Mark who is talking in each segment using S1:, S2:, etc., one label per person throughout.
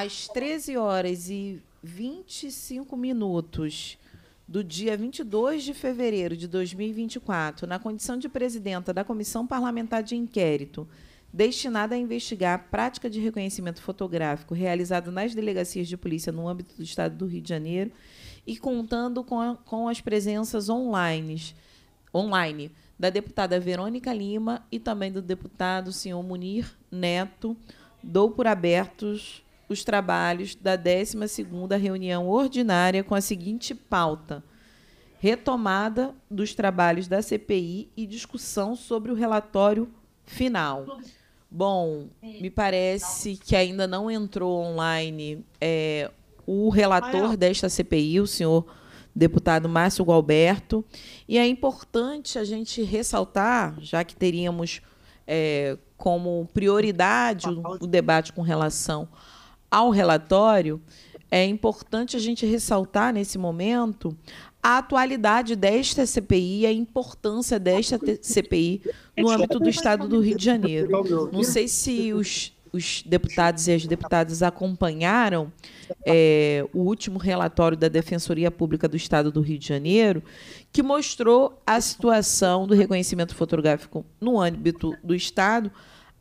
S1: às 13 horas e 25 minutos do dia 22 de fevereiro de 2024, na condição de presidenta da Comissão Parlamentar de Inquérito, destinada a investigar a prática de reconhecimento fotográfico realizada nas delegacias de polícia no âmbito do Estado do Rio de Janeiro e contando com, a, com as presenças online, online da deputada Verônica Lima e também do deputado senhor Munir Neto, dou por abertos os trabalhos da 12ª reunião ordinária com a seguinte pauta: retomada dos trabalhos da CPI e discussão sobre o relatório final. Bom, me parece que ainda não entrou online é, o relator desta CPI, o senhor deputado Márcio Gualberto. E é importante a gente ressaltar, já que teríamos é, como prioridade o, o debate com relação ao relatório, é importante a gente ressaltar nesse momento a atualidade desta CPI, a importância desta CPI no âmbito do Estado do Rio de Janeiro. Não sei se os, os deputados e as deputadas acompanharam é, o último relatório da Defensoria Pública do Estado do Rio de Janeiro, que mostrou a situação do reconhecimento fotográfico no âmbito do Estado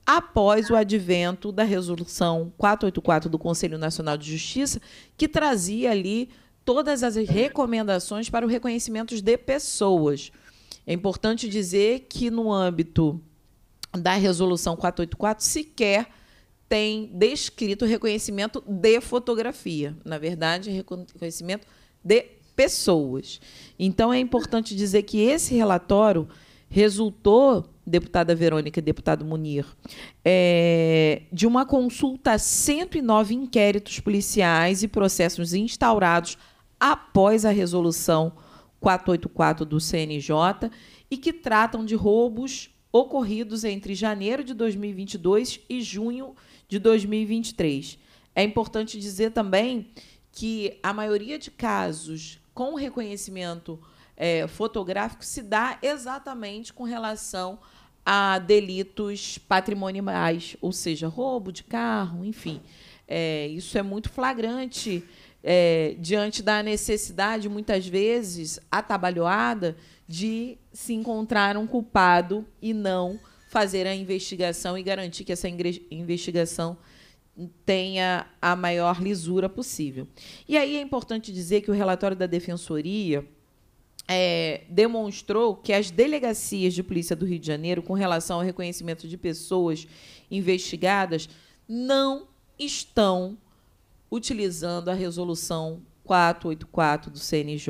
S1: após o advento da resolução 484 do Conselho Nacional de Justiça, que trazia ali todas as recomendações para o reconhecimento de pessoas. É importante dizer que no âmbito da resolução 484 sequer tem descrito reconhecimento de fotografia, na verdade, reconhecimento de pessoas. Então é importante dizer que esse relatório resultou, deputada Verônica e deputado Munir, é, de uma consulta a 109 inquéritos policiais e processos instaurados após a resolução 484 do CNJ e que tratam de roubos ocorridos entre janeiro de 2022 e junho de 2023. É importante dizer também que a maioria de casos com reconhecimento é, fotográfico se dá exatamente com relação a delitos patrimoniais, ou seja, roubo de carro, enfim. É, isso é muito flagrante é, diante da necessidade, muitas vezes atabalhoada, de se encontrar um culpado e não fazer a investigação e garantir que essa investigação tenha a maior lisura possível. E aí é importante dizer que o relatório da Defensoria é, demonstrou que as delegacias de polícia do Rio de Janeiro, com relação ao reconhecimento de pessoas investigadas, não estão utilizando a resolução 484 do CNJ.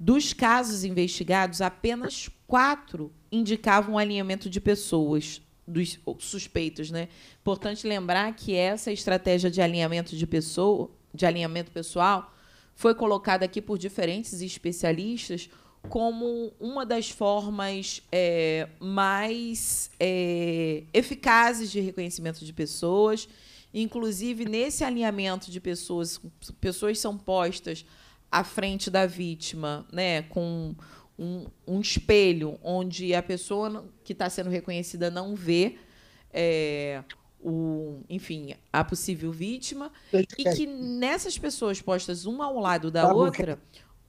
S1: Dos casos investigados, apenas quatro indicavam alinhamento de pessoas dos suspeitos, né? Importante lembrar que essa estratégia de alinhamento de pessoa, de alinhamento pessoal, foi colocada aqui por diferentes especialistas como uma das formas é, mais é, eficazes de reconhecimento de pessoas. Inclusive, nesse alinhamento de pessoas, pessoas são postas à frente da vítima, né? Com um, um espelho onde a pessoa que está sendo reconhecida não vê é, o, enfim, a possível vítima e que nessas pessoas postas uma ao lado da tá outra,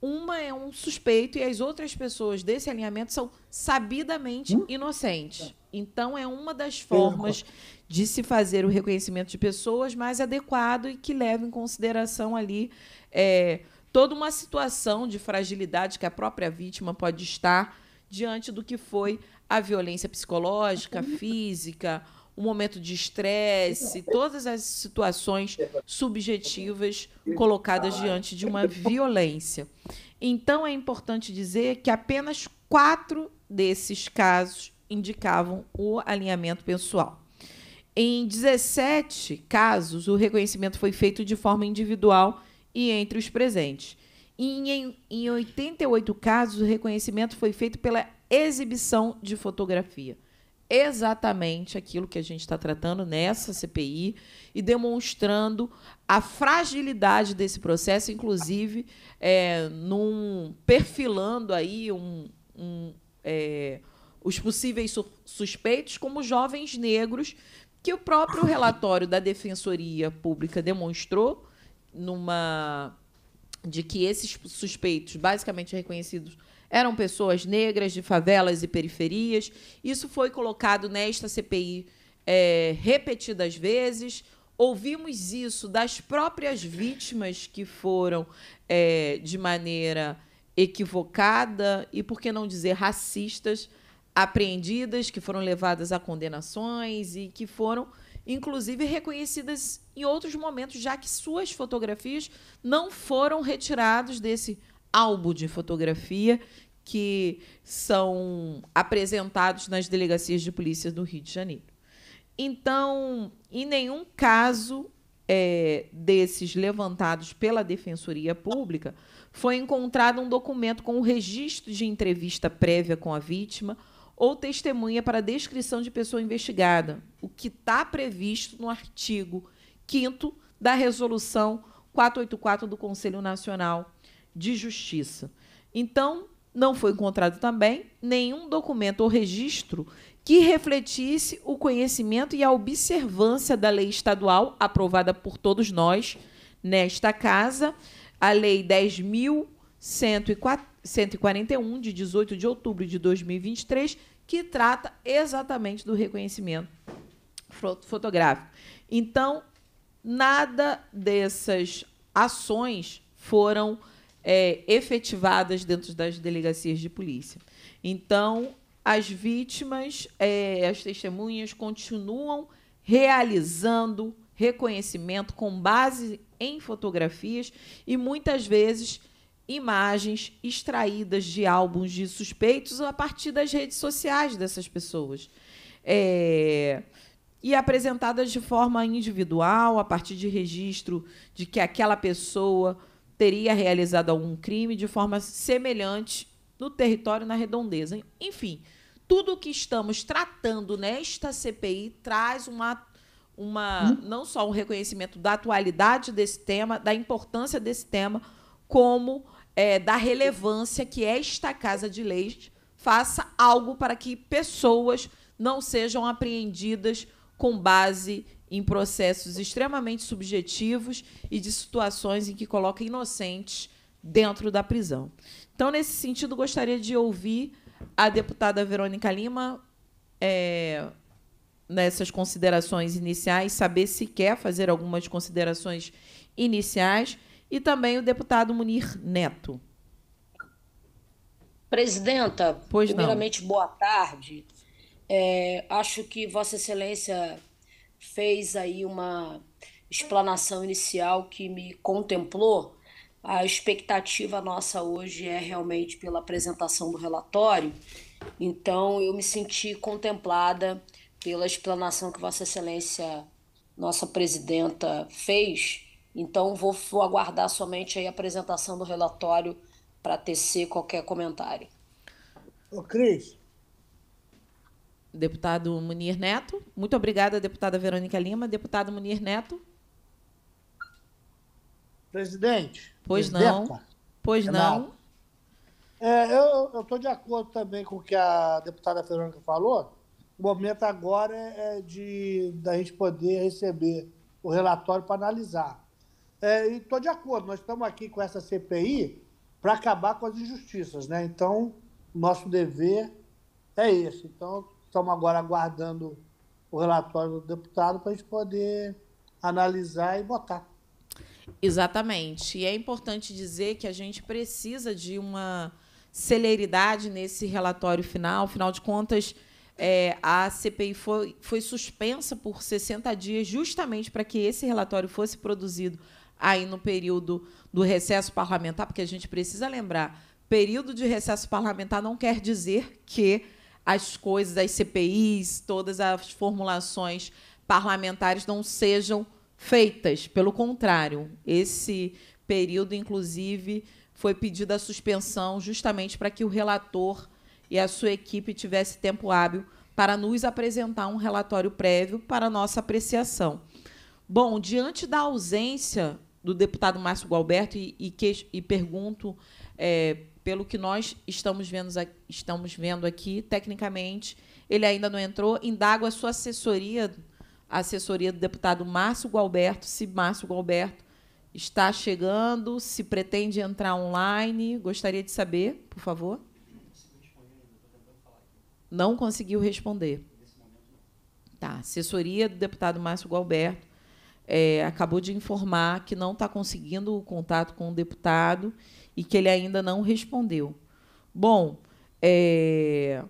S1: uma é um suspeito e as outras pessoas desse alinhamento são sabidamente hum? inocentes. Então é uma das formas de se fazer o reconhecimento de pessoas mais adequado e que leva em consideração ali é, toda uma situação de fragilidade que a própria vítima pode estar diante do que foi a violência psicológica, uhum. física, o momento de estresse, todas as situações subjetivas colocadas diante de uma violência. Então é importante dizer que apenas quatro desses casos indicavam o alinhamento pessoal. Em 17 casos, o reconhecimento foi feito de forma individual e entre os presentes. E em, em 88 casos, o reconhecimento foi feito pela exibição de fotografia. Exatamente aquilo que a gente está tratando nessa CPI e demonstrando a fragilidade desse processo, inclusive é, num, perfilando aí um, um, é, os possíveis su suspeitos como jovens negros, que o próprio relatório da Defensoria Pública demonstrou numa de que esses suspeitos, basicamente reconhecidos, eram pessoas negras de favelas e periferias. Isso foi colocado nesta CPI é, repetidas vezes. Ouvimos isso das próprias vítimas que foram é, de maneira equivocada e, por que não dizer, racistas, apreendidas, que foram levadas a condenações e que foram inclusive reconhecidas em outros momentos, já que suas fotografias não foram retiradas desse álbum de fotografia que são apresentados nas delegacias de polícia do Rio de Janeiro. Então, em nenhum caso é, desses levantados pela Defensoria Pública foi encontrado um documento com o registro de entrevista prévia com a vítima ou testemunha para descrição de pessoa investigada, o que está previsto no artigo 5 da Resolução 484 do Conselho Nacional de Justiça. Então, não foi encontrado também nenhum documento ou registro que refletisse o conhecimento e a observância da lei estadual aprovada por todos nós nesta casa, a Lei 10.000 141, de 18 de outubro de 2023, que trata exatamente do reconhecimento fotográfico. Então, nada dessas ações foram é, efetivadas dentro das delegacias de polícia. Então, as vítimas, é, as testemunhas continuam realizando reconhecimento com base em fotografias e muitas vezes imagens extraídas de álbuns de suspeitos a partir das redes sociais dessas pessoas. É, e apresentadas de forma individual, a partir de registro de que aquela pessoa teria realizado algum crime de forma semelhante no território, na redondeza. Enfim, tudo o que estamos tratando nesta CPI traz uma, uma hum? não só um reconhecimento da atualidade desse tema, da importância desse tema, como é, da relevância que é esta Casa de Leis faça algo para que pessoas não sejam apreendidas com base em processos extremamente subjetivos e de situações em que coloca inocentes dentro da prisão. Então, nesse sentido, gostaria de ouvir a deputada Verônica Lima é, nessas considerações iniciais, saber se quer fazer algumas considerações iniciais e também o deputado Munir Neto. Presidenta, pois primeiramente, não. boa tarde. É, acho que Vossa Excelência fez aí uma explanação inicial que me contemplou. A expectativa nossa hoje é realmente pela apresentação do relatório, então eu me senti contemplada pela explanação que Vossa Excelência, nossa presidenta, fez então vou, vou aguardar somente a apresentação do relatório para tecer qualquer comentário. Ô, Cris. Deputado Munir Neto. Muito obrigada, deputada Verônica Lima. Deputado Munir Neto. Presidente. Pois não. Pois é não. É, eu estou de acordo também com o que a deputada Verônica falou. O momento agora é, é de da gente poder receber o relatório para analisar. É, e estou de acordo, nós estamos aqui com essa CPI para acabar com as injustiças, né? Então, nosso dever é esse. Então, estamos agora aguardando o relatório do deputado para a gente poder analisar e votar. Exatamente. E é importante dizer que a gente precisa de uma celeridade nesse relatório final. Afinal de contas, é, a CPI foi, foi suspensa por 60 dias justamente para que esse relatório fosse produzido aí no período do recesso parlamentar, porque a gente precisa lembrar, período de recesso parlamentar não quer dizer que as coisas, as CPIs, todas as formulações parlamentares não sejam feitas. Pelo contrário, esse período, inclusive, foi pedido a suspensão justamente para que o relator e a sua equipe tivesse tempo hábil para nos apresentar um relatório prévio para nossa apreciação. Bom, diante da ausência do deputado Márcio Gualberto e, e, que, e pergunto, é, pelo que nós estamos vendo, estamos vendo aqui, tecnicamente, ele ainda não entrou. Indago a sua assessoria, a assessoria do deputado Márcio Gualberto, se Márcio Gualberto está chegando, se pretende entrar online. Gostaria de saber, por favor. Não conseguiu responder. Tá, assessoria do deputado Márcio Gualberto é, acabou de informar que não está conseguindo o contato com o deputado e que ele ainda não respondeu. Bom, é,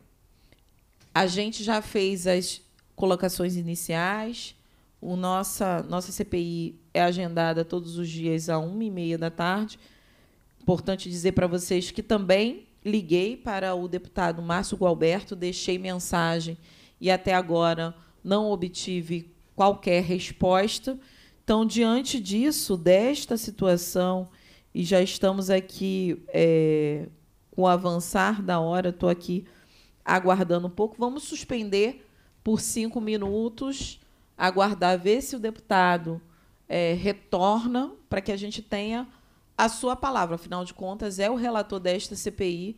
S1: a gente já fez as colocações iniciais. O nossa, nossa CPI é agendada todos os dias a uma e meia da tarde. Importante dizer para vocês que também liguei para o deputado Márcio Gualberto, deixei mensagem e até agora não obtive qualquer resposta. Então, diante disso, desta situação, e já estamos aqui é, com o avançar da hora, estou aqui aguardando um pouco, vamos suspender por cinco minutos, aguardar ver se o deputado é, retorna para que a gente tenha a sua palavra. Afinal de contas, é o relator desta CPI,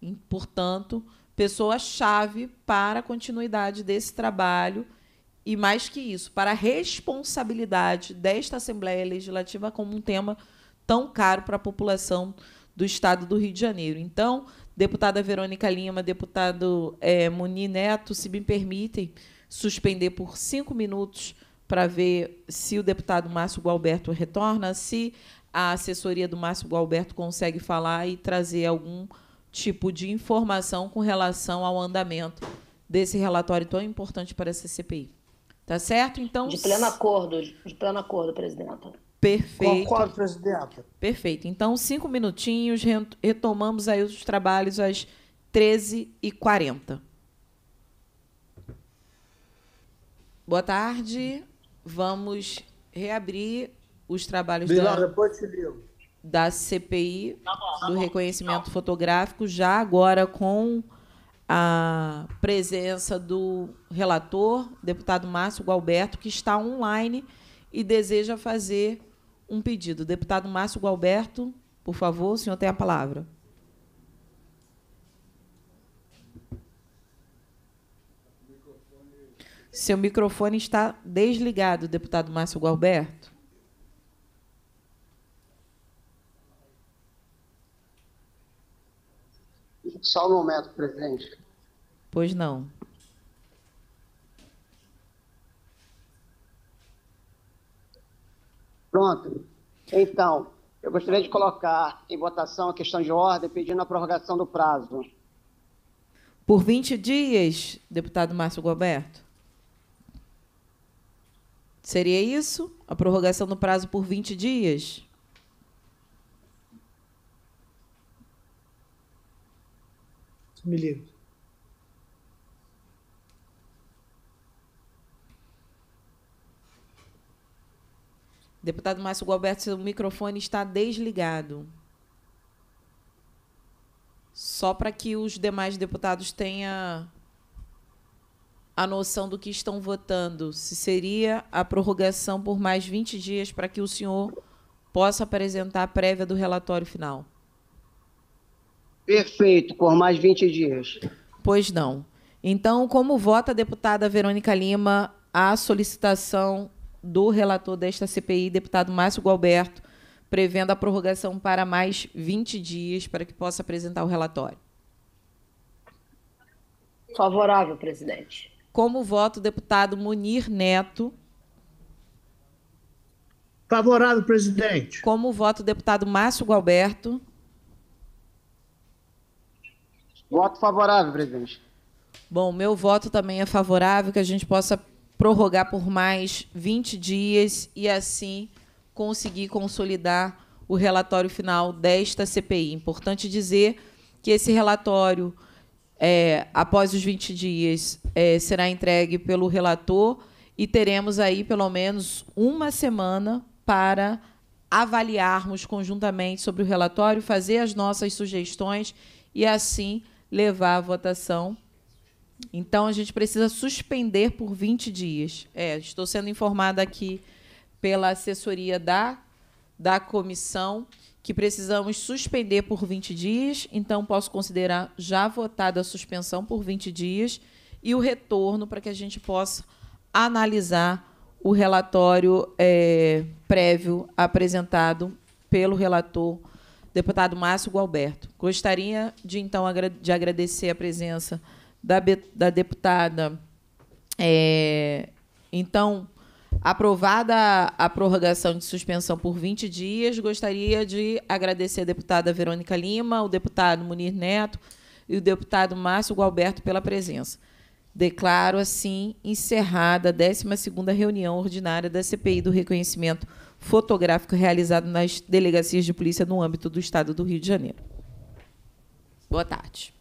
S1: e, portanto, pessoa-chave para a continuidade desse trabalho e mais que isso, para a responsabilidade desta Assembleia Legislativa como um tema tão caro para a população do Estado do Rio de Janeiro. Então, deputada Verônica Lima, deputado é, eh, Muni Neto, se me permitem suspender por cinco minutos para ver se o deputado Márcio Gualberto retorna, se a assessoria do Márcio Gualberto consegue falar e trazer algum tipo de informação com relação ao andamento desse relatório tão importante para essa CPI. Tá certo? Então. De pleno acordo, de pleno acordo, presidenta. Perfeito. Concordo, presidenta. Perfeito. Então, cinco minutinhos, retomamos aí os trabalhos às 13h40. Boa tarde. Vamos reabrir os trabalhos Bilal, da, depois te ligo. da CPI, tá bom, tá do bom, reconhecimento tá fotográfico, já agora com a presença do relator, deputado Márcio Gualberto, que está online e deseja fazer um pedido. Deputado Márcio Gualberto, por favor, o senhor tem a palavra. Seu microfone está desligado, deputado Márcio Gualberto. Só no momento presente. Pois não. Pronto. Então, eu gostaria de colocar em votação a questão de ordem pedindo a prorrogação do prazo. Por 20 dias, deputado Márcio Gilberto. Seria isso? A prorrogação do prazo por 20 dias? me livre. Deputado Márcio Gualberto, seu microfone está desligado. Só para que os demais deputados tenham a noção do que estão votando, se seria a prorrogação por mais 20 dias para que o senhor possa apresentar a prévia do relatório final. Perfeito, por mais 20 dias. Pois não. Então, como vota a deputada Verônica Lima a solicitação do relator desta CPI, deputado Márcio Galberto, prevendo a prorrogação para mais 20 dias para que possa apresentar o relatório? Favorável, presidente. Como vota o deputado Munir Neto? Favorável, presidente. Como vota o deputado Márcio Galberto? Voto favorável, presidente. Bom, meu voto também é favorável que a gente possa prorrogar por mais 20 dias e assim conseguir consolidar o relatório final desta CPI. Importante dizer que esse relatório, é, após os 20 dias, é, será entregue pelo relator e teremos aí pelo menos uma semana para avaliarmos conjuntamente sobre o relatório, fazer as nossas sugestões e assim levar à votação. Então, a gente precisa suspender por 20 dias. É, estou sendo informada aqui pela assessoria da, da comissão que precisamos suspender por 20 dias, então posso considerar já votada a suspensão por 20 dias e o retorno para que a gente possa analisar o relatório é, prévio apresentado pelo relator deputado Márcio Gualberto. Gostaria de, então, de agradecer a presença da, da deputada. É, então, aprovada a prorrogação de suspensão por 20 dias, gostaria de agradecer a deputada Verônica Lima, o deputado Munir Neto e o deputado Márcio Gualberto pela presença. Declaro assim encerrada a 12ª reunião ordinária da CPI do reconhecimento fotográfico realizado nas delegacias de polícia no âmbito do Estado do Rio de Janeiro. Boa tarde.